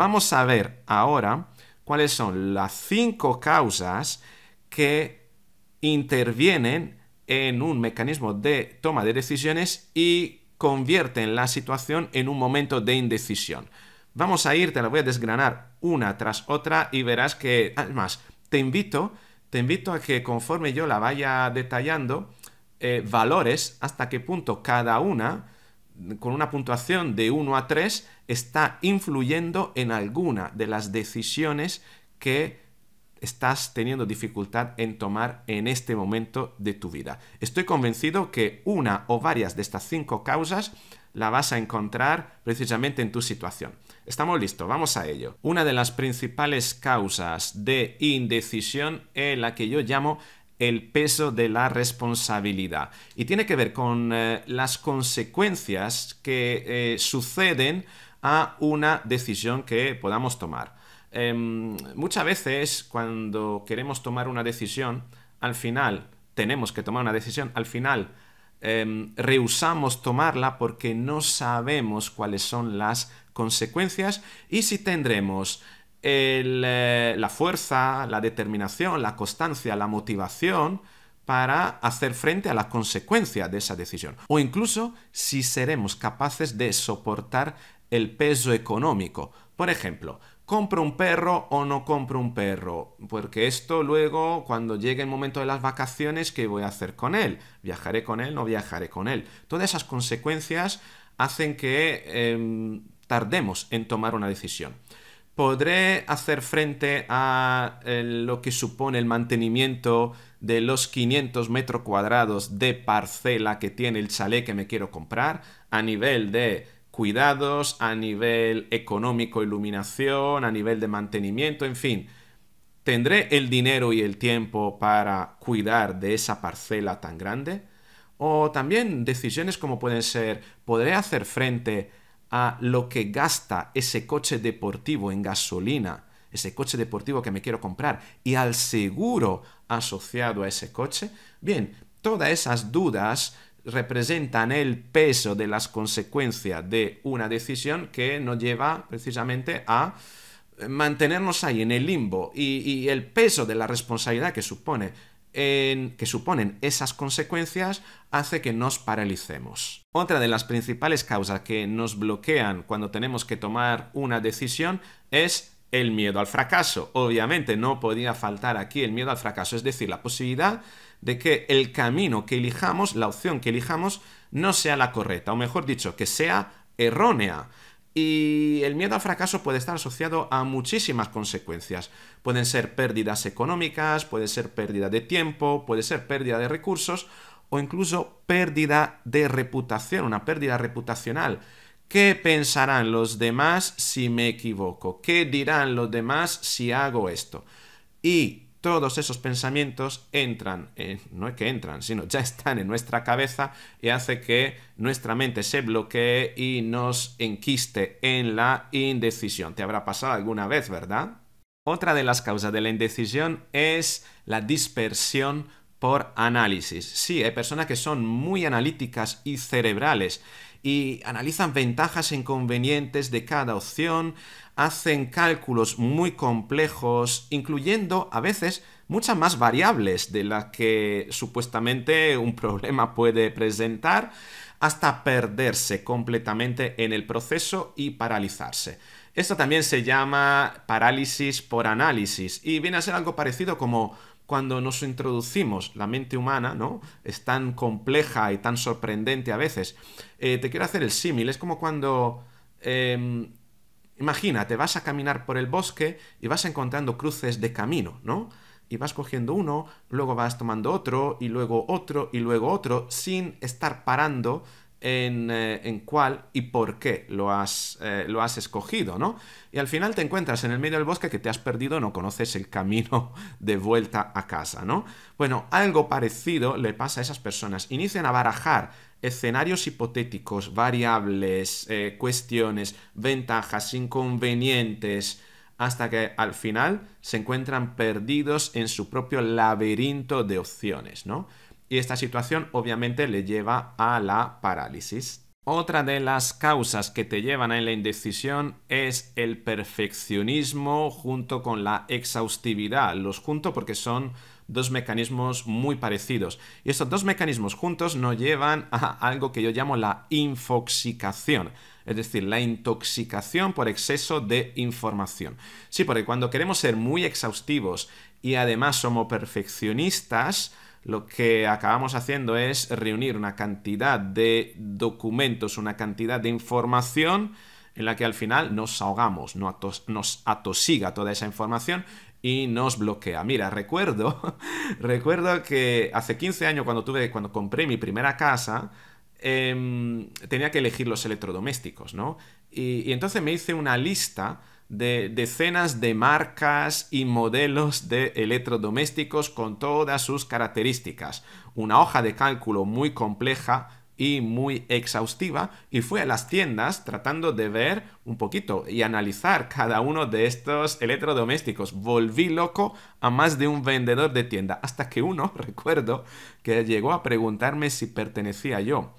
Vamos a ver ahora cuáles son las cinco causas que intervienen en un mecanismo de toma de decisiones y convierten la situación en un momento de indecisión. Vamos a ir, te la voy a desgranar una tras otra y verás que, además, te invito, te invito a que conforme yo la vaya detallando, eh, valores hasta qué punto cada una con una puntuación de 1 a 3 está influyendo en alguna de las decisiones que estás teniendo dificultad en tomar en este momento de tu vida. Estoy convencido que una o varias de estas cinco causas la vas a encontrar precisamente en tu situación. Estamos listos, vamos a ello. Una de las principales causas de indecisión es la que yo llamo el peso de la responsabilidad. Y tiene que ver con eh, las consecuencias que eh, suceden a una decisión que podamos tomar. Em, muchas veces cuando queremos tomar una decisión, al final tenemos que tomar una decisión, al final em, rehusamos tomarla porque no sabemos cuáles son las consecuencias y si tendremos eh, la fuerza, la determinación, la constancia, la motivación para hacer frente a las consecuencias de esa decisión. O incluso si seremos capaces de soportar el peso económico. Por ejemplo, compro un perro o no compro un perro, porque esto luego, cuando llegue el momento de las vacaciones, ¿qué voy a hacer con él? ¿Viajaré con él? ¿No viajaré con él? Todas esas consecuencias hacen que em, tardemos en tomar una decisión podré hacer frente a eh, lo que supone el mantenimiento de los 500 metros cuadrados de parcela que tiene el chalet que me quiero comprar a nivel de cuidados, a nivel económico, iluminación, a nivel de mantenimiento, en fin. ¿Tendré el dinero y el tiempo para cuidar de esa parcela tan grande? O también decisiones como pueden ser, ¿podré hacer frente a lo que gasta ese coche deportivo en gasolina, ese coche deportivo que me quiero comprar y al seguro asociado a ese coche, bien, todas esas dudas representan el peso de las consecuencias de una decisión que nos lleva precisamente a mantenernos ahí en el limbo y, el peso de la responsabilidad que supone que suponen esas consecuencias hace que nos paralicemos. Otra de las principales causas que nos bloquean cuando tenemos que tomar una decisión es el miedo al fracaso. Obviamente no podía faltar aquí el miedo al fracaso, es decir, la posibilidad de que el camino que elijamos, la opción que elijamos, no sea la correcta, o mejor dicho, que sea errónea. Y el miedo al fracaso puede estar asociado a muchísimas consecuencias. Pueden ser pérdidas económicas, puede ser pérdida de tiempo, puede ser pérdida de recursos o incluso pérdida de reputación, una pérdida reputacional. ¿Qué pensarán los demás si me equivoco? ¿Qué dirán los demás si hago esto? Y todos esos pensamientos entran, no es que entran, sino ya están en nuestra cabeza y hace que nuestra mente se bloquee y nos enquiste en la indecisión. ¿Te habrá pasado alguna vez, verdad? Otra de las causas de la indecisión es la dispersión por análisis. Sí, hay personas que son muy analíticas y cerebrales y analizan ventajas e inconvenientes de cada opción, hacen cálculos muy complejos, incluyendo a veces muchas más variables de las que supuestamente un problema puede presentar, hasta perderse completamente en el proceso y paralizarse. Esto también se llama parálisis por análisis y viene a ser algo parecido como cuando nos introducimos, la mente humana, ¿no? Es tan compleja y tan sorprendente a veces. Eh, te quiero hacer el símil, es como cuando... Em, imagínate, vas a caminar por el bosque y vas encontrando cruces de camino, ¿no? y vas cogiendo uno, luego vas tomando otro y luego otro y luego otro sin estar parando eh, en, cuál y por qué lo has, eh, lo has escogido, ¿no? Y al final te encuentras en el medio del bosque que te has perdido, no conoces el camino de vuelta a casa, ¿no? Bueno, algo parecido le pasa a esas personas. Inician a barajar escenarios hipotéticos, variables, eh, cuestiones, ventajas, inconvenientes, hasta que al final se encuentran perdidos en su propio laberinto de opciones, ¿no? y esta situación obviamente le lleva a la parálisis. Otra de las causas que te llevan a la indecisión es el perfeccionismo junto con la exhaustividad. Los junto porque son dos mecanismos muy parecidos. Y estos dos mecanismos juntos nos llevan a algo que yo llamo la infoxicación, es decir, la intoxicación por exceso de información. Sí, porque cuando queremos ser muy exhaustivos y además somos perfeccionistas, lo que acabamos haciendo es reunir una cantidad de documentos, una cantidad de información en la que al final nos ahogamos, nos atosiga toda esa información y nos bloquea. Mira, recuerdo, recuerdo que hace 15 años cuando tuve, cuando compré mi primera casa, em, tenía que elegir los electrodomésticos, ¿no? y entonces me hice una lista de decenas de marcas y modelos de electrodomésticos con todas sus características. Una hoja de cálculo muy compleja y muy exhaustiva y fui a las tiendas tratando de ver un poquito y analizar cada uno de estos electrodomésticos. Volví loco a más de un vendedor de tienda hasta que uno, recuerdo, que llegó a preguntarme si pertenecía yo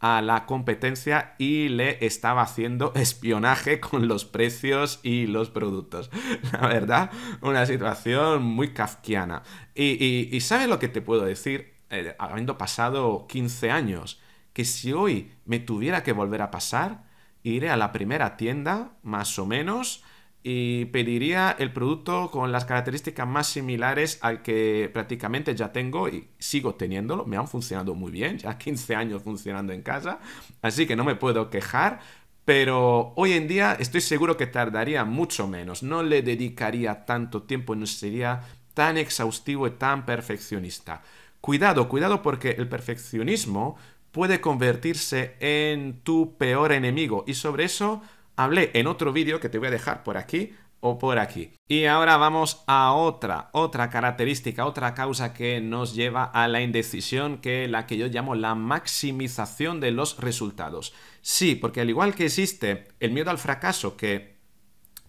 a la competencia y le estaba haciendo espionaje con los precios y los productos. La verdad, una situación muy kafkiana. Y, y, ¿sabes lo que te puedo decir? Eh, habiendo pasado 15 años, que si hoy me tuviera que volver a pasar, iré a la primera tienda, más o menos, y pediría el producto con las características más similares al que prácticamente ya tengo y sigo teniéndolo. Me han funcionado muy bien, ya 15 años funcionando en casa, así que no me puedo quejar. Pero hoy en día estoy seguro que tardaría mucho menos, no le dedicaría tanto tiempo, no sería tan exhaustivo y tan perfeccionista. Cuidado, cuidado porque el perfeccionismo puede convertirse en tu peor enemigo y sobre eso hablé en otro vídeo que te voy a dejar por aquí o por aquí. Y ahora vamos a otra, otra característica, otra causa que nos lleva a la indecisión, que es la que yo llamo la maximización de los resultados. Sí, porque al igual que existe el miedo al fracaso, que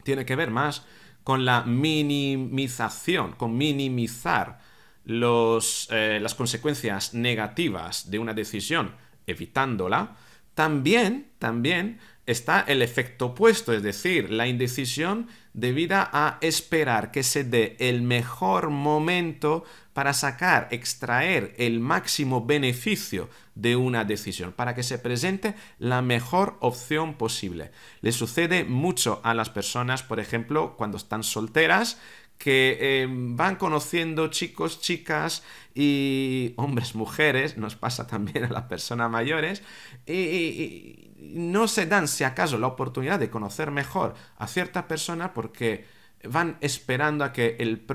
tiene que ver más con la minimización, con minimizar los, eh, las consecuencias negativas de una decisión, evitándola, también, también está el efecto opuesto, es decir, la indecisión debida a esperar que se dé el mejor momento para sacar, extraer el máximo beneficio de una decisión, para que se presente la mejor opción posible. Le sucede mucho a las personas, por ejemplo, cuando están solteras, que em, van conociendo chicos, chicas y hombres, mujeres, nos pasa también a las personas mayores, y, no se dan, si acaso, la oportunidad de conocer mejor a cierta persona porque van esperando a que el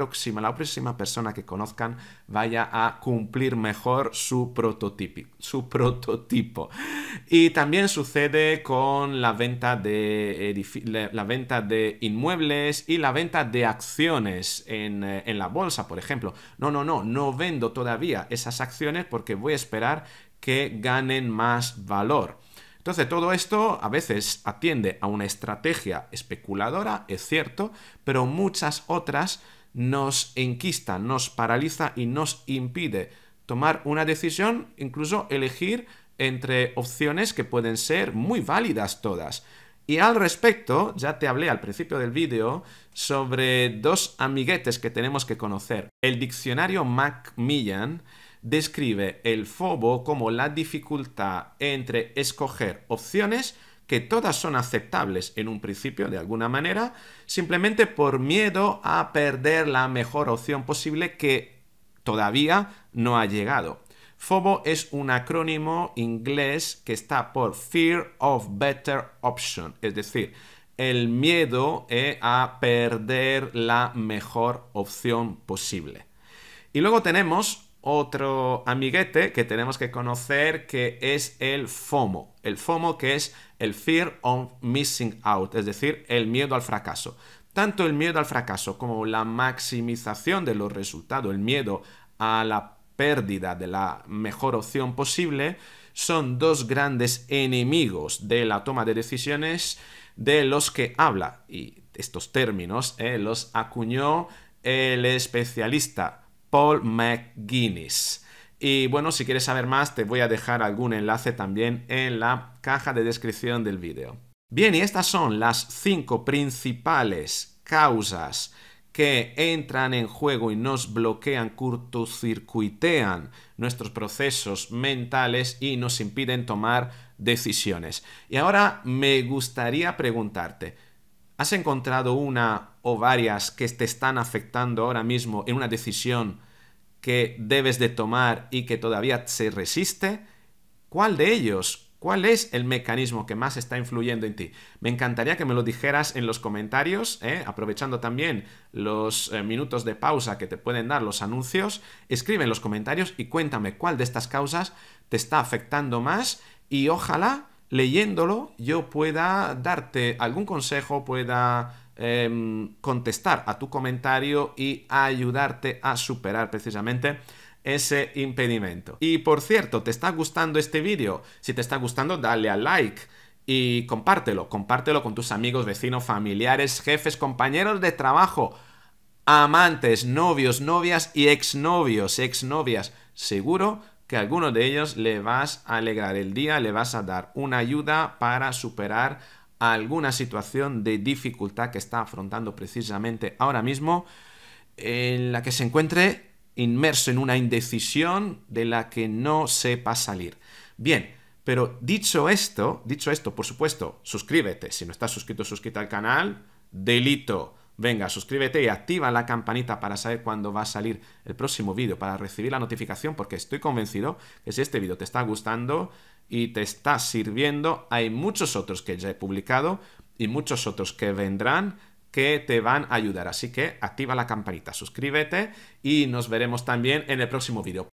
la próxima persona que conozcan vaya a cumplir mejor su prototipo, su prototipo. Y también sucede con la venta, de de inmuebles y la venta de acciones en, eh, en la bolsa, por ejemplo. No, no, no, no vendo todavía esas acciones porque voy a esperar que ganen más valor. Entonces, todo esto a veces atiende a una estrategia especuladora, es cierto, pero muchas otras nos enquista, nos paraliza y nos impide tomar una decisión, incluso elegir entre opciones que pueden ser muy válidas todas. Y al respecto, ya te hablé al principio del vídeo sobre dos amiguetes que tenemos que conocer. El diccionario Macmillan describe el FOBO como la dificultad entre escoger opciones que todas son aceptables en un principio de alguna manera, simplemente por miedo a perder la mejor opción posible que todavía no ha llegado. FOBO es un acrónimo inglés que está por Fear of Better Option, es decir, el miedo eh, a perder la mejor opción posible. Y luego tenemos otro amiguete que tenemos que conocer que es el FOMO. El FOMO que es el Fear of Missing Out, es decir, el miedo al fracaso. Tanto el miedo al fracaso como la maximización de los resultados, el miedo a la pérdida de la mejor opción posible, son dos grandes enemigos de la toma de decisiones de los que habla. Y estos términos eh, los acuñó el especialista Paul McGuinness. Y bueno, si quieres saber más, te voy a dejar algún enlace también en la caja de descripción del vídeo. Bien, y estas son las cinco principales causas que entran en juego y nos bloquean, cortocircuitean nuestros procesos mentales y nos impiden tomar decisiones. Y ahora me gustaría preguntarte, ¿Has encontrado una o varias que te están afectando ahora mismo en una decisión que debes de tomar y que todavía se resiste? ¿Cuál de ellos? ¿Cuál es el mecanismo que más está influyendo en ti? Me encantaría que me lo dijeras en los comentarios, ¿eh? aprovechando también los eh, minutos de pausa que te pueden dar los anuncios. Escribe en los comentarios y cuéntame cuál de estas causas te está afectando más y ojalá leyéndolo yo pueda darte algún consejo, pueda em, contestar a tu comentario y ayudarte a superar precisamente ese impedimento. Y por cierto, ¿te está gustando este vídeo? Si te está gustando, dale a like. Y compártelo, compártelo con tus amigos, vecinos, familiares, jefes, compañeros de trabajo, amantes, novios, novias y exnovios, exnovias. Seguro que a alguno de ellos le vas a alegrar el día, le vas a dar una ayuda para superar alguna situación de dificultad que está afrontando precisamente ahora mismo, en la que se encuentre inmerso en una indecisión de la que no sepa salir. Bien, pero dicho esto, dicho esto, por supuesto, suscríbete. Si no estás suscrito, suscríbete al canal. Delito Venga, suscríbete y activa la campanita para saber cuándo va a salir el próximo vídeo, para recibir la notificación, porque estoy convencido que si este vídeo te está gustando y te está sirviendo, hay muchos otros que ya he publicado y muchos otros que vendrán que te van a ayudar. Así que activa la campanita, suscríbete y nos veremos también en el próximo vídeo.